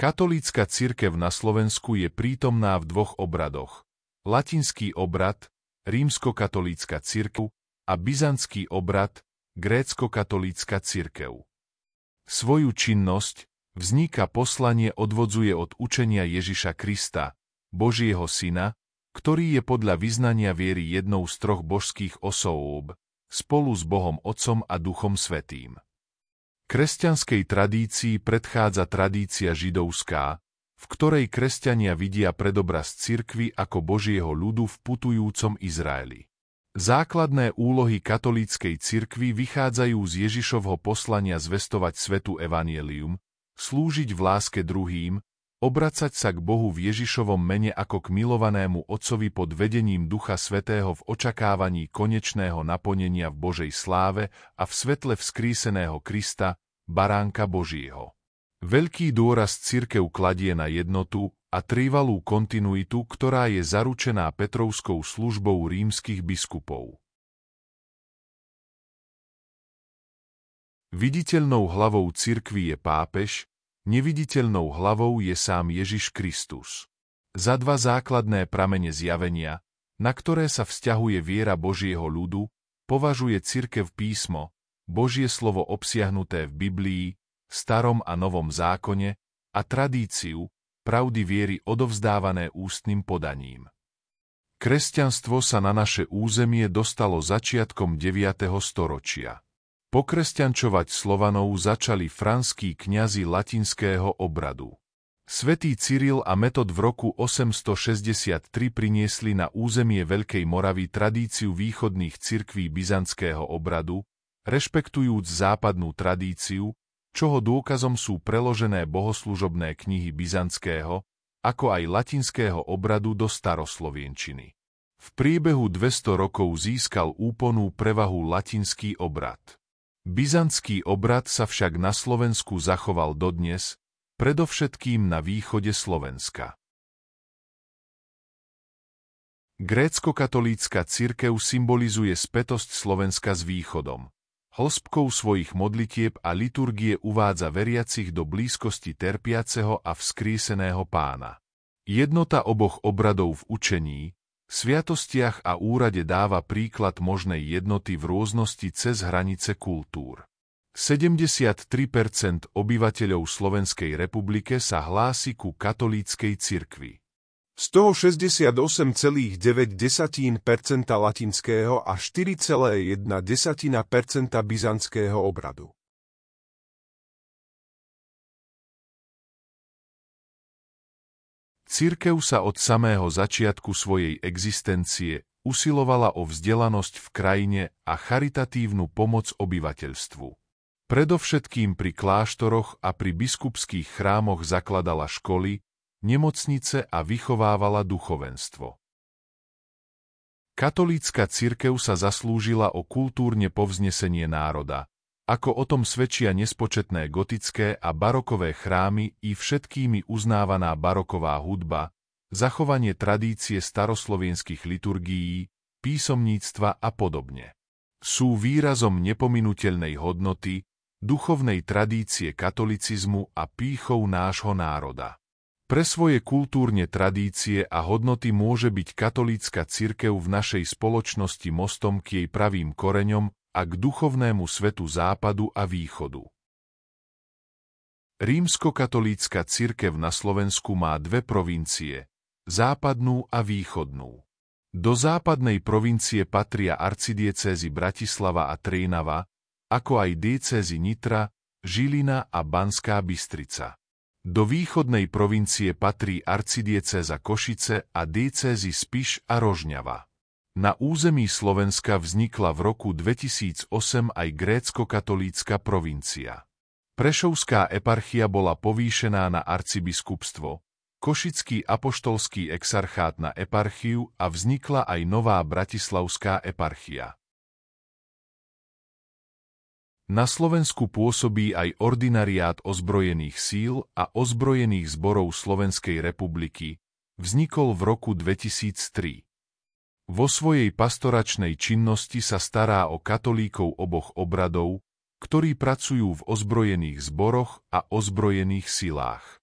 Katolícka cirkev na Slovensku je prítomná v dvoch obradoch. Latinský obrad, rímskokatolícka cirkev a byzantský obrad, grécko-katolícka cirkev. Svoju činnosť vzniká poslanie odvodzuje od učenia Ježiša Krista, Božieho Syna, ktorý je podľa vyznania viery jednou z troch božských osôb, spolu s Bohom Otcom a Duchom Svetým. Kresťanskej tradícii predchádza tradícia židovská, v ktorej kresťania vidia predobraz cirkvy ako Božieho ľudu v putujúcom Izraeli. Základné úlohy katolíckej cirkvy vychádzajú z Ježišovho poslania zvestovať svetu evanielium, slúžiť v láske druhým, obracať sa k Bohu v Ježišovom mene ako k milovanému Otcovi pod vedením Ducha Svetého v očakávaní konečného naplnenia v Božej sláve a v svetle vzkríseného Krista, baránka Božího. Veľký dôraz cirkev kladie na jednotu a trývalú kontinuitu, ktorá je zaručená Petrovskou službou rímskych biskupov. Viditeľnou hlavou cirkvy je pápež, neviditeľnou hlavou je sám Ježiš Kristus. Za dva základné pramene zjavenia, na ktoré sa vzťahuje viera Božieho ľudu, považuje cirkev písmo, Božie slovo obsiahnuté v Biblii, Starom a Novom zákone a tradíciu, pravdy viery odovzdávané ústnym podaním. Kresťanstvo sa na naše územie dostalo začiatkom 9. storočia. Pokresťančovať Slovanov začali franskí kňazi latinského obradu. Svetý Cyril a Metod v roku 863 priniesli na územie Veľkej Moravy tradíciu východných cirkví byzantského obradu, rešpektujúc západnú tradíciu, čoho dôkazom sú preložené bohoslužobné knihy byzantského, ako aj latinského obradu do staroslovienčiny. V priebehu 200 rokov získal úplnú prevahu latinský obrad. Byzantský obrad sa však na Slovensku zachoval dodnes, predovšetkým na východe Slovenska. Grécko-katolícka cirkev symbolizuje spätosť Slovenska s východom. Hĺbkou svojich modlitieb a liturgie uvádza veriacich do blízkosti terpiaceho a vzkríseného pána. Jednota oboch obradov v učení, sviatostiach a úrade dáva príklad možnej jednoty v rôznosti cez hranice kultúr. 73% obyvateľov Slovenskej republike sa hlási ku katolíckej cirkvi z toho 68,9% latinského a 4,1% byzantského obradu. Církev sa od samého začiatku svojej existencie usilovala o vzdelanosť v krajine a charitatívnu pomoc obyvateľstvu. Predovšetkým pri kláštoroch a pri biskupských chrámoch zakladala školy, nemocnice a vychovávala duchovenstvo. Katolícka cirkev sa zaslúžila o kultúrne povznesenie národa, ako o tom svedčia nespočetné gotické a barokové chrámy i všetkými uznávaná baroková hudba, zachovanie tradície staroslovenských liturgií, písomníctva a podobne. Sú výrazom nepominuteľnej hodnoty, duchovnej tradície katolicizmu a pýchou nášho národa. Pre svoje kultúrne tradície a hodnoty môže byť katolícka cirkev v našej spoločnosti mostom k jej pravým koreňom a k duchovnému svetu západu a východu. Rímskokatolícka cirkev na Slovensku má dve provincie, západnú a východnú. Do západnej provincie patria arcidiecézy Bratislava a Trínava, ako aj diecézy Nitra, Žilina a Banská Bystrica. Do východnej provincie patrí arcidiecéza Košice a diecézy Spiš a Rožňava. Na území Slovenska vznikla v roku 2008 aj grécko-katolícka provincia. Prešovská eparchia bola povýšená na arcibiskupstvo, Košický apoštolský exarchát na eparchiu a vznikla aj nová bratislavská eparchia. Na Slovensku pôsobí aj Ordinariát ozbrojených síl a ozbrojených zborov Slovenskej republiky, vznikol v roku 2003. Vo svojej pastoračnej činnosti sa stará o katolíkov oboch obradov, ktorí pracujú v ozbrojených zboroch a ozbrojených silách.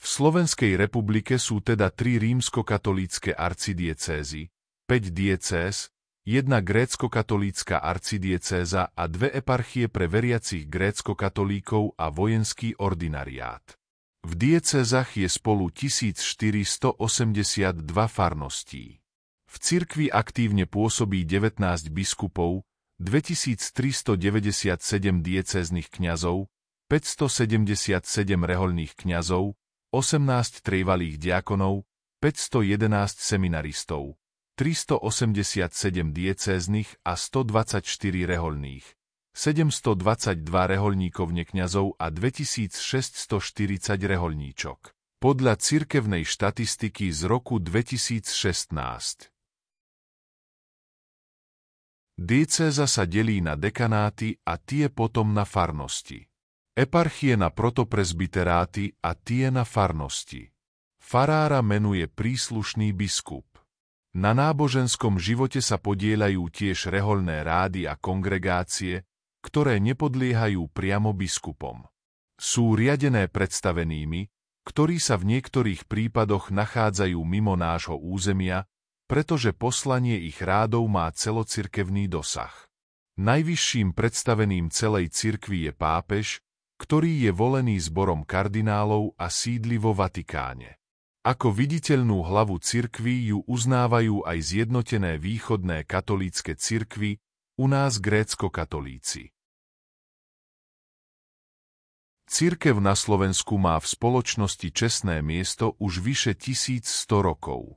V Slovenskej republike sú teda tri rímskokatolícke arcidiecézy, 5 diecéz, jedna grécko-katolícka arcidiecéza a dve eparchie pre veriacich grécko-katolíkov a vojenský ordinariát. V diecézach je spolu 1482 farností. V cirkvi aktívne pôsobí 19 biskupov, 2397 diecéznych kňazov, 577 rehoľných kňazov, 18 trejvalých diakonov, 511 seminaristov, 387 diecéznych a 124 reholných, 722 reholníkov nekňazov a 2640 reholníčok. Podľa cirkevnej štatistiky z roku 2016. Diecéza sa delí na dekanáty a tie potom na farnosti. Eparchie na protopresbyteráty a tie na farnosti. Farára menuje príslušný biskup. Na náboženskom živote sa podieľajú tiež reholné rády a kongregácie, ktoré nepodliehajú priamo biskupom. Sú riadené predstavenými, ktorí sa v niektorých prípadoch nachádzajú mimo nášho územia, pretože poslanie ich rádov má celocirkevný dosah. Najvyšším predstaveným celej cirkvi je pápež, ktorý je volený zborom kardinálov a sídli vo Vatikáne. Ako viditeľnú hlavu cirkvy ju uznávajú aj zjednotené východné katolícke cirkvy, u nás grécko-katolíci. Cirkev na Slovensku má v spoločnosti čestné miesto už vyše 1100 rokov.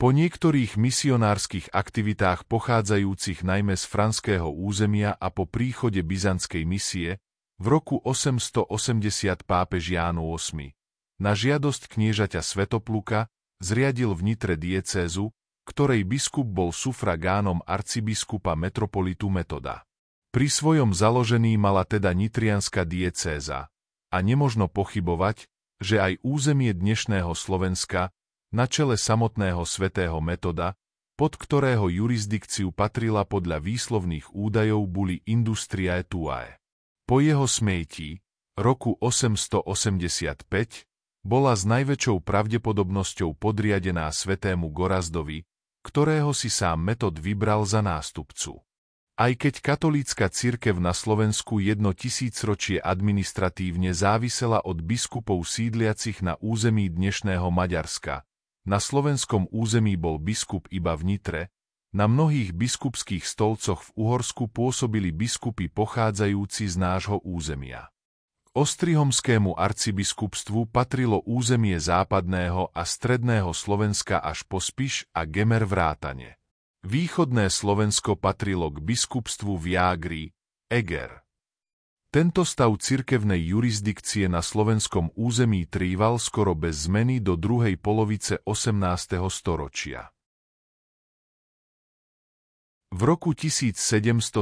Po niektorých misionárskych aktivitách pochádzajúcich najmä z franského územia a po príchode byzantskej misie v roku 880 pápež Ján VIII na žiadosť kniežaťa Svetopluka zriadil v Nitre diecézu, ktorej biskup bol sufragánom arcibiskupa metropolitu Metoda. Pri svojom založení mala teda nitrianská diecéza a nemožno pochybovať, že aj územie dnešného Slovenska, na čele samotného svetého Metoda, pod ktorého jurisdikciu patrila podľa výslovných údajov boli Industriae Tuae. Po jeho smejtí, roku 885, bola s najväčšou pravdepodobnosťou podriadená svetému Gorazdovi, ktorého si sám metod vybral za nástupcu. Aj keď katolícka cirkev na Slovensku jedno tisícročie administratívne závisela od biskupov sídliacich na území dnešného Maďarska, na slovenskom území bol biskup iba v Nitre, na mnohých biskupských stolcoch v Uhorsku pôsobili biskupy pochádzajúci z nášho územia. Ostrihomskému arcibiskupstvu patrilo územie západného a stredného Slovenska až po Spiš a Gemer vrátane. Východné Slovensko patrilo k biskupstvu v Jágri, Eger. Tento stav cirkevnej jurisdikcie na slovenskom území trýval skoro bez zmeny do druhej polovice 18. storočia. V roku 1776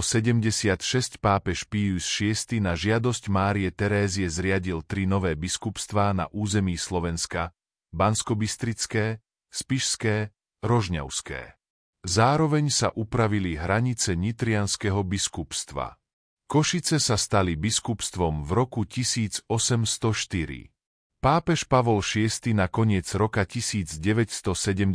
pápež Pius VI na žiadosť Márie Terézie zriadil tri nové biskupstvá na území Slovenska, Banskobystrické, Spišské, Rožňavské. Zároveň sa upravili hranice nitrianského biskupstva. Košice sa stali biskupstvom v roku 1804. Pápež Pavol VI na koniec roka 1977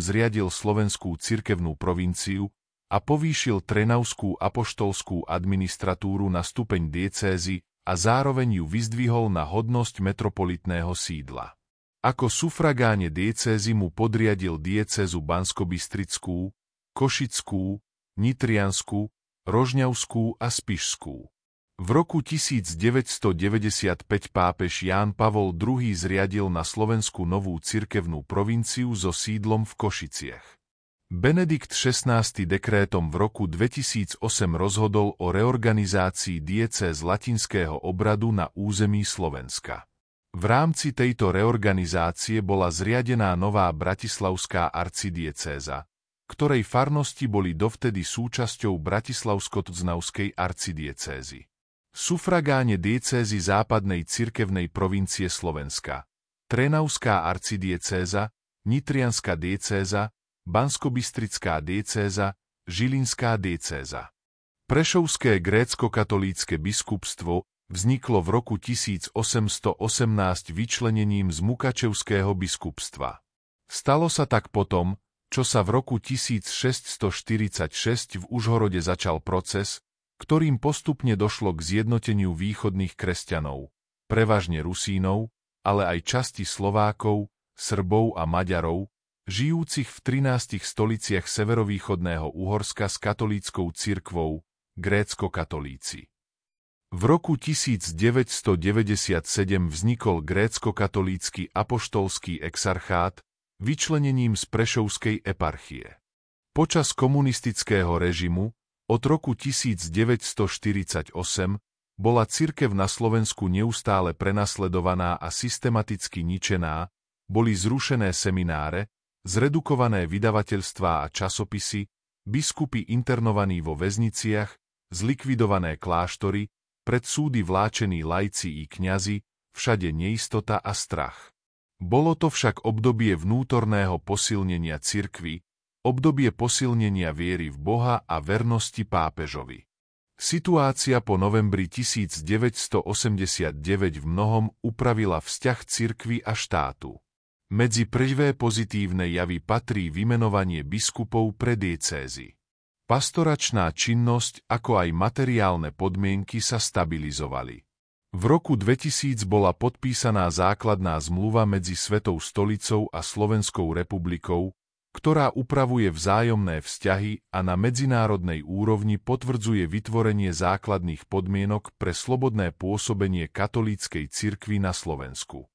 zriadil slovenskú cirkevnú provinciu, a povýšil Trenavskú apoštolskú administratúru na stupeň diecézy a zároveň ju vyzdvihol na hodnosť metropolitného sídla. Ako sufragáne diecézy mu podriadil diecézu Banskobistrickú, Košickú, Nitrianskú, Rožňavskú a Spišskú. V roku 1995 pápež Ján Pavol II zriadil na Slovensku novú cirkevnú provinciu so sídlom v Košiciach. Benedikt XVI dekrétom v roku 2008 rozhodol o reorganizácii diece z latinského obradu na území Slovenska. V rámci tejto reorganizácie bola zriadená nová bratislavská arcidiecéza, ktorej farnosti boli dovtedy súčasťou bratislavsko-tznavskej arcidiecézy. Sufragáne diecézy západnej cirkevnej provincie Slovenska, Trenavská arcidiecéza, Nitrianská diecéza, Banskobistrická diecéza, Žilinská diecéza. Prešovské grécko-katolícke biskupstvo vzniklo v roku 1818 vyčlenením z Mukačevského biskupstva. Stalo sa tak potom, čo sa v roku 1646 v Užhorode začal proces, ktorým postupne došlo k zjednoteniu východných kresťanov, prevažne Rusínov, ale aj časti Slovákov, Srbov a Maďarov, žijúcich v 13 stoliciach severovýchodného Uhorska s katolíckou cirkvou, grécko-katolíci. V roku 1997 vznikol grécko-katolícky apoštolský exarchát vyčlenením z Prešovskej eparchie. Počas komunistického režimu od roku 1948 bola cirkev na Slovensku neustále prenasledovaná a systematicky ničená, boli zrušené semináre, zredukované vydavateľstvá a časopisy, biskupy internovaní vo väzniciach, zlikvidované kláštory, pred súdy vláčení lajci i kňazi, všade neistota a strach. Bolo to však obdobie vnútorného posilnenia cirkvy, obdobie posilnenia viery v Boha a vernosti pápežovi. Situácia po novembri 1989 v mnohom upravila vzťah cirkvy a štátu. Medzi prvé pozitívne javy patrí vymenovanie biskupov pre diecézy. Pastoračná činnosť ako aj materiálne podmienky sa stabilizovali. V roku 2000 bola podpísaná základná zmluva medzi Svetou stolicou a Slovenskou republikou, ktorá upravuje vzájomné vzťahy a na medzinárodnej úrovni potvrdzuje vytvorenie základných podmienok pre slobodné pôsobenie katolíckej cirkvy na Slovensku.